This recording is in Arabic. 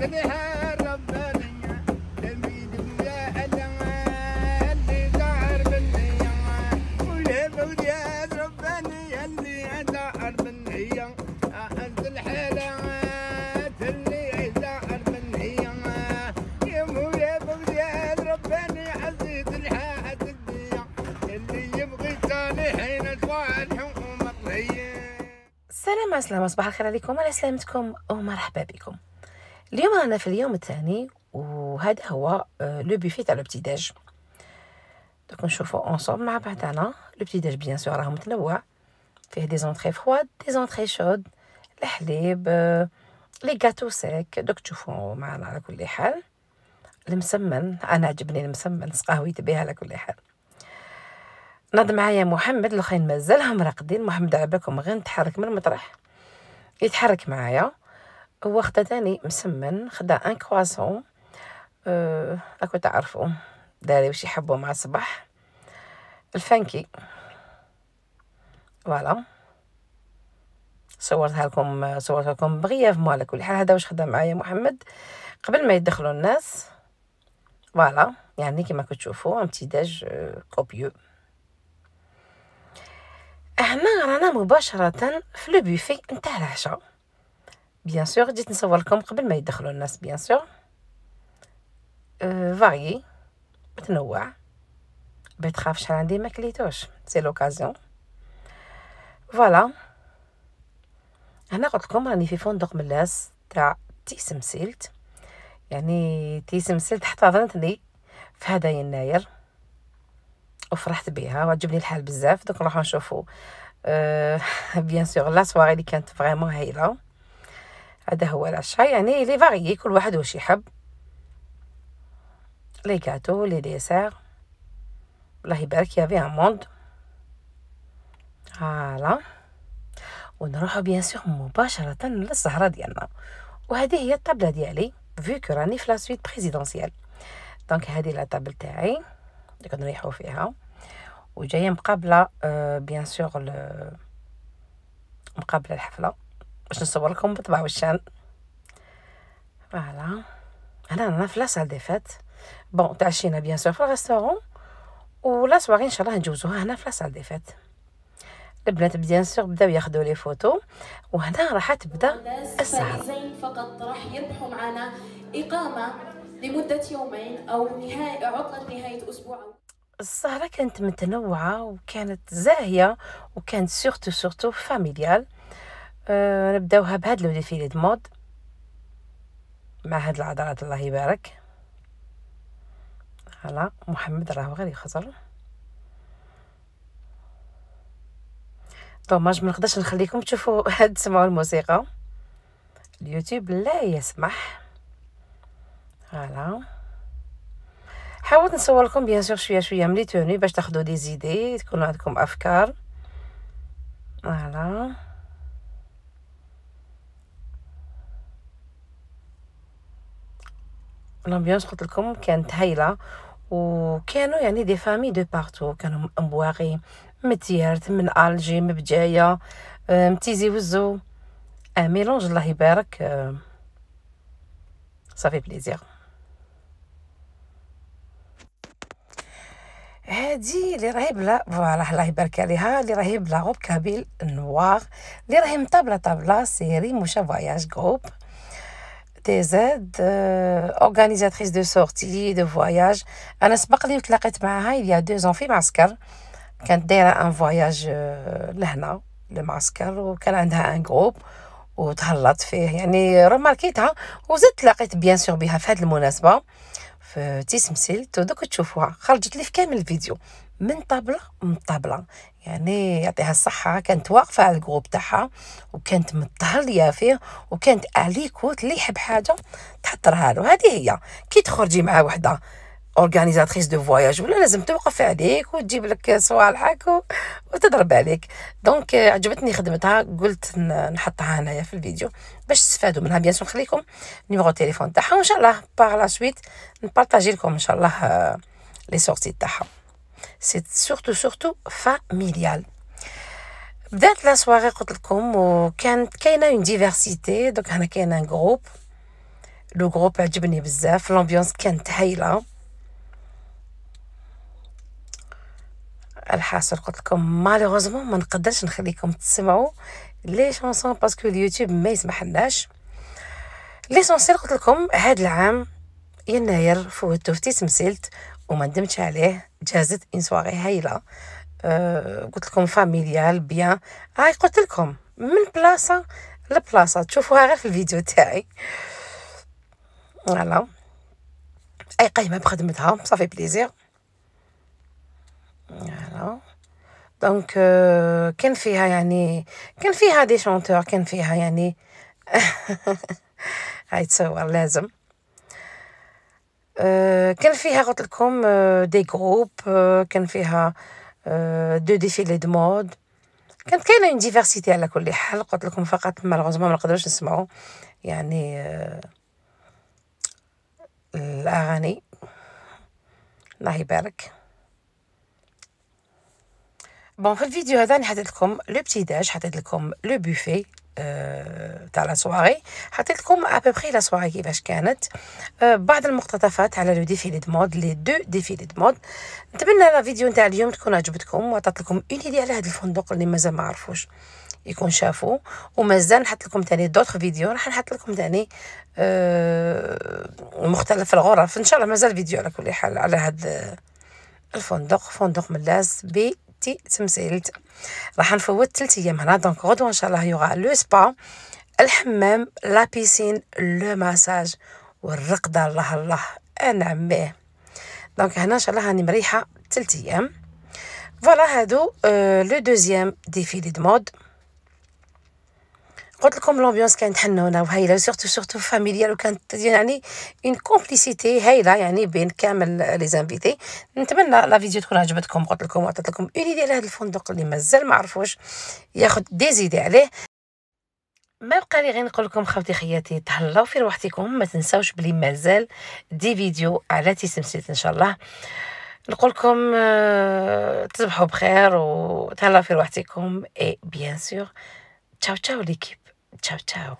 Let me have السلام عليكم صباح الخير عليكم على سلامتكم ومرحبا بكم اليوم رانا في اليوم الثاني وهذا هو لو آه، بوفي تاع داج دوك نشوفوا اونصوب مع بعضنا داج بيان سور راه متنوع فيه دي زونطري فرواد دي زونطري شود الحليب لي غاتو سيك دوك تشوفوا معنا على كل حال المسمن انا عجبني المسمن سقاويت بها على كل حال نض معايا محمد الاخرين مازالهم راقدين محمد بالكم غير نتحرك من المطرح يتحرك معايا هو خدا تاني مسمن خدا ان كواسون أه... راكو تعرفو داري واش يحبو مع الصباح الفانكي فوالا صورتها لكم صورتها لكم بغياف على كل حال هذا واش خدا معايا محمد قبل ما يدخلوا الناس فوالا يعني كما كتشوفوا امتداج أه، كوبيو هنا رانا مباشره في لو بوفي نتاع العشاء بيان سور جيت نصوركم قبل ما يدخلوا الناس بيان سور فاري متنوع بغيت خاف شحال عندي ما كليتوش سي لوكازيون فوالا هنا قلت لكم راني في فندق ملاس تاع تي سمسيلت يعني تي سمسيلت احتضنتني في هذا يناير وفرحت بها وعجبني الحال بزاف دوك نروحو نشوفو أه بيان سور لا سواري اللي كانت فريمون هايله هذا هو العشاء يعني لي فاريي كل واحد واش يحب لي كاتو لي ديسير الله يبارك يا ان موند فوالا ونروحو بيان سور مباشره للسهره ديالنا وهذه هي الطابله ديالي فيكو راني في لا سويت بريزيدونسيال دونك هذه لا طابل تاعي اللي كنريحو فيها وجايه مقابله آه بيان سور مقابله الحفله باش نصور لكم بطبع وشان فوالا هنا انا في لاسال دي فات بون تعشينا بيان سور في الريستورون ولا سواري ان شاء الله نجوزوها هنا في لاسال دي فات البنات بيان سور بداو ياخذوا لي فوتو وهنا راح تبدا السهر فقط راح يربحوا معنا اقامه لمدة يومين أو نهاية عطلة نهاية أسبوع السهرة كانت متنوعة وكانت زاهية وكانت سورتو سورتو فاميليال نبداوها بهاد لو ديفيلي دو مود مع هاد العضلات الله يبارك هلا محمد راه غير يخزر دوماج ما نقدرش نخليكم تشوفوا هاد تسمعوا الموسيقى اليوتيوب لا يسمح فوالا حاولت نصور لكم بيان سور شويه شويه ملي توني باش تاخذوا دي زيدي تكونوا عندكم افكار فوالا الامبيونس قلت لكم كانت هايله وكانوا يعني دي فامي دو بارتو كانوا من متيارت من تيارت من الجي من بجايه متيزي وزو ان ميلونج الله يبارك صافي بليزير هادي اللي راهي بلا فوالا الله يبارك عليها اللي راهي بلا غوب كابيل نوار اللي راهي مطابله طابله سيري موشا فواياج غوب تي زاد اورغانيزاتريس دو سورتي دو فواياج انا سبق لي وتلاقيت معاها يا دو زون في معسكر كانت دايره ان آه، فواياج لهنا لمعسكر وكان عندها ان غوب وتهلط فيه يعني رماركيتها وزدت تلاقيت بيان سور بها في هذه المناسبه في تسمسيل تو دوك تشوفوها خرجت لي في كامل الفيديو من طابله من طابله يعني يعطيها الصحة كانت واقفة على الجروب تاعها وكانت متهلية فيه وكانت عليكوت اللي يحب حاجة تحطرها له هذه هي كي تخرجي مع وحدة اورغانيزاتريس دو فواياج ولا لازم توقف عليك وتجيب لك صوالحك وتضرب عليك دونك آه، عجبتني خدمتها قلت نحطها هنايا في الفيديو باش تستفادوا منها بيان نخليكم نيميرو تليفون تاعها وان شاء الله باغ لا سويت نبارطاجي لكم ان شاء الله لي آه، سورتي تاعها سي سورتو سورتو فاميليال بدات لا سواري قلت لكم وكانت كاينه اون ديفيرسيتي دونك هنا كاين ان جروب لو جروب عجبني بزاف لامبيونس كانت هايله الحاصل قلت لكم مالوغوزمون ما نقدرش نخليكم تسمعوا لي شونسون باسكو اليوتيوب ما يسمح لناش سونسيل قلت لكم هاد العام يناير فوت في تمثيلت وما ندمتش عليه جازت ان سواغي هايله أه قلت لكم فاميليال بيان هاي قلت لكم من بلاصه لبلاصه تشوفوها غير في الفيديو تاعي فوالا اي قايمه بخدمتها صافي بليزير دونك كان فيها يعني كان فيها دي شونتور كان فيها يعني هاي تصور لازم كان فيها قلت لكم دي جروب كان فيها دو ديفيلي دو مود كانت كاينه اون ديفيرسيتي على كل حال قلت لكم فقط مالغوزمون ما نقدروش نسمعوا يعني الاغاني الله يبارك بون في الفيديو هذا انا حطيت لكم لو بتي داج حطيت لكم لو بوفي آه، تاع لا سواري حطيت لكم ابوبخي لا سواري كيفاش كانت آه، بعض المقتطفات على لو ديفيلي دي مود لي دو ديفيلي دي مود نتمنى لا فيديو نتاع اليوم تكون عجبتكم وعطات لكم اون ايدي على هذا الفندق اللي مازال ما عرفوش يكون شافو ومازال نحط لكم تاني دوطخ فيديو راح نحط لكم تاني أه مختلف الغرف ان شاء الله مازال فيديو على كل حال على هذا آه، الفندق فندق ملاس بي تي تمزيلت راح نفوت 3 ايام هنا دونك غدوه ان شاء الله يوغا لو سبا الحمام لا بيسين لو ماساج والرقده الله الله انا ميه دونك هنا ان شاء الله راني مريحه 3 ايام فوالا هادو آه، لو دوزيام ديفيلي دو مود قلت لكم لومبيونس كانت حنونه وهايله سورتو سورتو فاميليال وكانت يعني اون كومبليسيتي هايله يعني بين كامل لي زانفيتي نتمنى لا فيديو تكون عجبتكم قلت لكم وعطيت لكم اون ايدي على هذا الفندق اللي مازال ما عرفوش ياخذ دي زيدي عليه ما بقى لي غير نقول لكم خوتي خياتي تهلاو في روحتكم ما تنساوش بلي مازال دي فيديو على تيسمسيت ان شاء الله نقول لكم تصبحوا بخير وتهلاو في روحتكم اي بيان سور تشاو تشاو ليكيب Chao, chao.